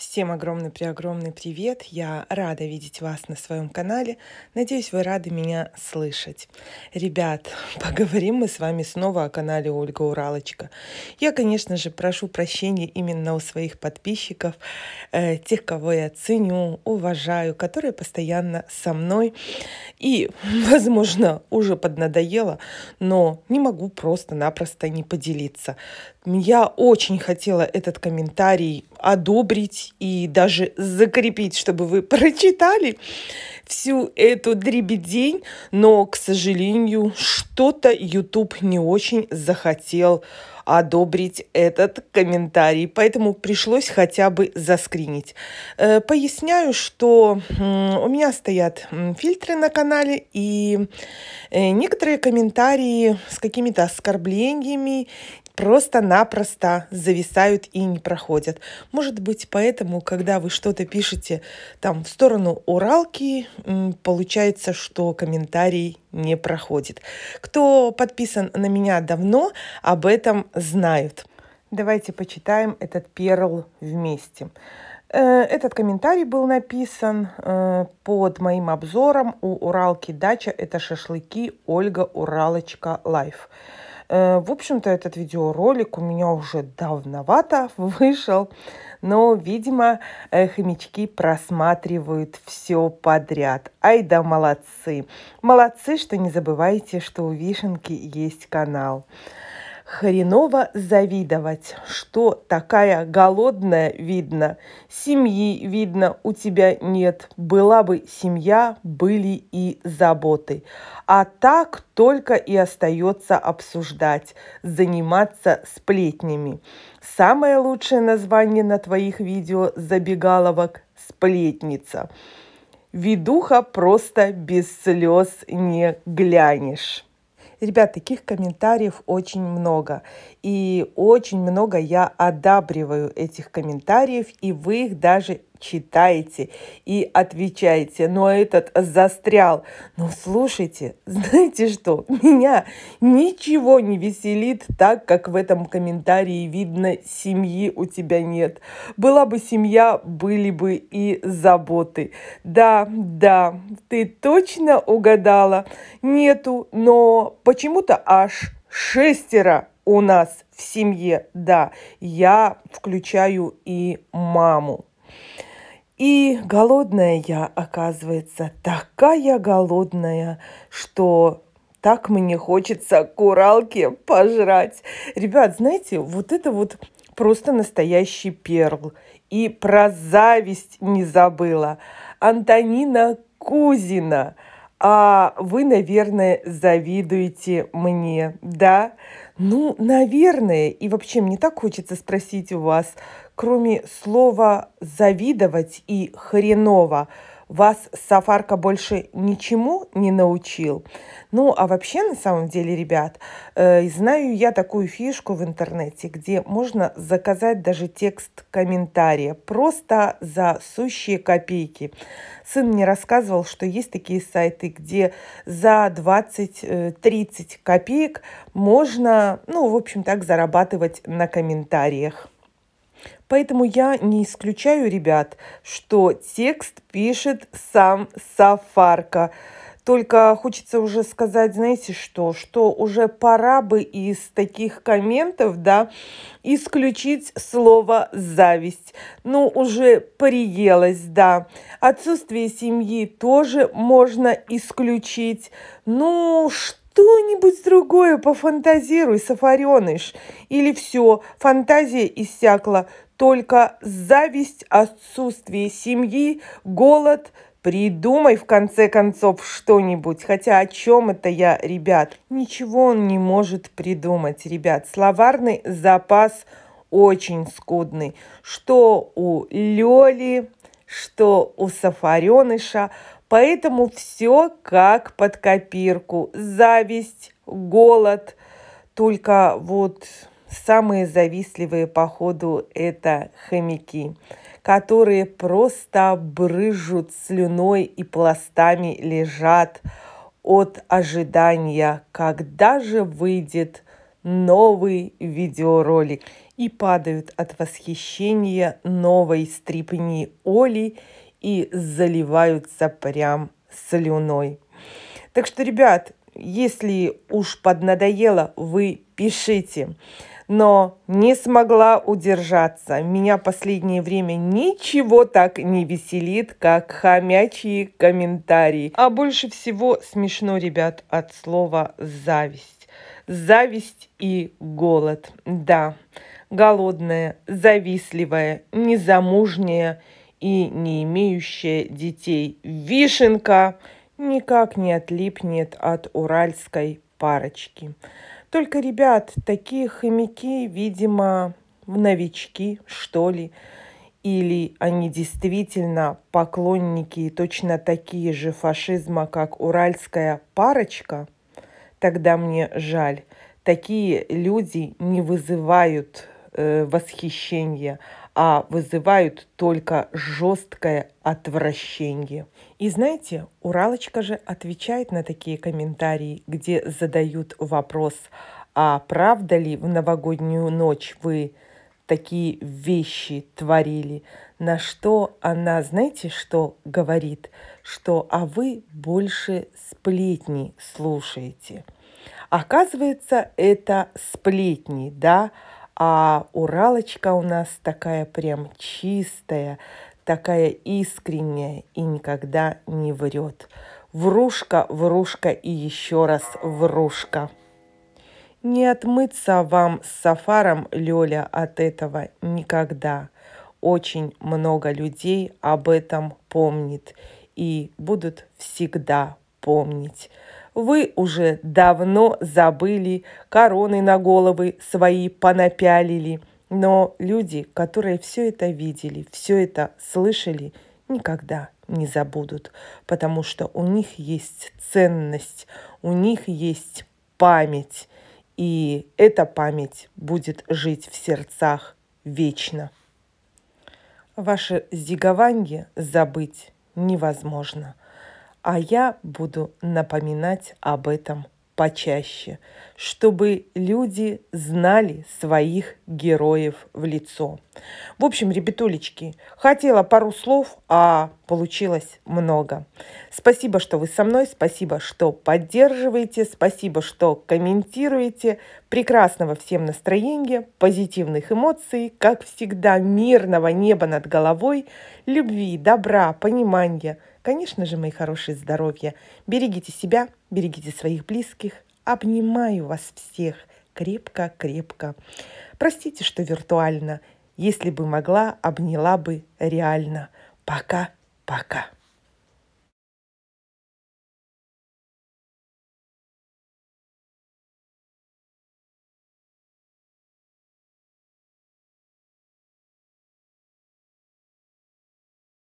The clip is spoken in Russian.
Всем огромный-преогромный привет! Я рада видеть вас на своем канале. Надеюсь, вы рады меня слышать. Ребят, поговорим мы с вами снова о канале Ольга Уралочка. Я, конечно же, прошу прощения именно у своих подписчиков, э, тех, кого я ценю, уважаю, которые постоянно со мной. И, возможно, уже поднадоело, но не могу просто-напросто не поделиться я очень хотела этот комментарий одобрить и даже закрепить, чтобы вы прочитали всю эту дребедень, но, к сожалению, что-то YouTube не очень захотел одобрить этот комментарий, поэтому пришлось хотя бы заскринить. Э, поясняю, что у меня стоят фильтры на канале, и э, некоторые комментарии с какими-то оскорблениями просто-напросто зависают и не проходят. Может быть, поэтому, когда вы что-то пишете там в сторону Уралки, получается, что комментарий не проходит. Кто подписан на меня давно, об этом знают. Давайте почитаем этот перл вместе. Э, этот комментарий был написан э, под моим обзором у Уралки Дача. Это шашлыки Ольга Уралочка Лайф. Э, в общем-то, этот видеоролик у меня уже давновато вышел, но, видимо, э, хомячки просматривают все подряд. Ай да молодцы! Молодцы, что не забывайте, что у Вишенки есть канал. Хреново завидовать, что такая голодная видно, семьи видно у тебя нет, была бы семья, были и заботы. А так только и остается обсуждать, заниматься сплетнями. Самое лучшее название на твоих видео забегаловок – сплетница. Ведуха просто без слез не глянешь. Ребят, таких комментариев очень много. И очень много я одабриваю этих комментариев, и вы их даже читаете и отвечаете. Но этот застрял. Ну, слушайте, знаете что, меня ничего не веселит так, как в этом комментарии видно, семьи у тебя нет. Была бы семья, были бы и заботы. Да, да, ты точно угадала. Нету, но почему-то аж шестеро у нас в семье, да, я включаю и маму. И голодная я, оказывается, такая голодная, что так мне хочется куралки пожрать. Ребят, знаете, вот это вот просто настоящий перл. И про зависть не забыла. Антонина Кузина. А вы, наверное, завидуете мне, да? Ну, наверное. И вообще, мне так хочется спросить у вас, кроме слова «завидовать» и «хреново», вас Сафарка больше ничему не научил. Ну, а вообще, на самом деле, ребят, э, знаю я такую фишку в интернете, где можно заказать даже текст комментария просто за сущие копейки. Сын мне рассказывал, что есть такие сайты, где за 20-30 э, копеек можно, ну, в общем так, зарабатывать на комментариях. Поэтому я не исключаю, ребят, что текст пишет сам Сафарка. Только хочется уже сказать, знаете что, что уже пора бы из таких комментов, да, исключить слово «зависть». Ну, уже приелось, да. Отсутствие семьи тоже можно исключить. Ну, что что-нибудь другое пофантазируй, Сафареныш. Или все, фантазия иссякла, только зависть, отсутствие семьи, голод. Придумай, в конце концов, что-нибудь. Хотя о чем это я, ребят? Ничего он не может придумать, ребят. Словарный запас очень скудный. Что у Лёли, что у Сафареныша. Поэтому все как под копирку. Зависть, голод. Только вот самые завистливые, походу, это хомяки, которые просто брыжут слюной и пластами лежат от ожидания, когда же выйдет новый видеоролик и падают от восхищения новой стрипни Оли и заливаются прям слюной. Так что, ребят, если уж поднадоело, вы пишите. Но не смогла удержаться. Меня последнее время ничего так не веселит, как хомячьи комментарии. А больше всего смешно, ребят, от слова «зависть». Зависть и голод. Да, голодная, завистливая, незамужняя – и не имеющая детей вишенка никак не отлипнет от уральской парочки. Только, ребят, такие хомяки, видимо, новички, что ли, или они действительно поклонники и точно такие же фашизма, как уральская парочка, тогда мне жаль. Такие люди не вызывают э, восхищения, а вызывают только жесткое отвращение. И знаете, Уралочка же отвечает на такие комментарии, где задают вопрос, а правда ли в новогоднюю ночь вы такие вещи творили, на что она, знаете, что говорит, что а вы больше сплетни слушаете. Оказывается, это сплетни, да, а Уралочка у нас такая прям чистая, такая искренняя и никогда не врет. Врушка, врушка и еще раз врушка. Не отмыться вам с Сафаром, Лёля, от этого никогда. Очень много людей об этом помнит и будут всегда помнить. Вы уже давно забыли, короны на головы свои понапялили. Но люди, которые все это видели, все это слышали, никогда не забудут, потому что у них есть ценность, у них есть память, и эта память будет жить в сердцах вечно. Ваше зигование забыть невозможно – а я буду напоминать об этом почаще, чтобы люди знали своих героев в лицо. В общем, ребятулечки, хотела пару слов, а получилось много. Спасибо, что вы со мной, спасибо, что поддерживаете, спасибо, что комментируете. Прекрасного всем настроения, позитивных эмоций, как всегда, мирного неба над головой, любви, добра, понимания – Конечно же, мои хорошие здоровья. Берегите себя, берегите своих близких. Обнимаю вас всех крепко-крепко. Простите, что виртуально. Если бы могла, обняла бы реально. Пока-пока.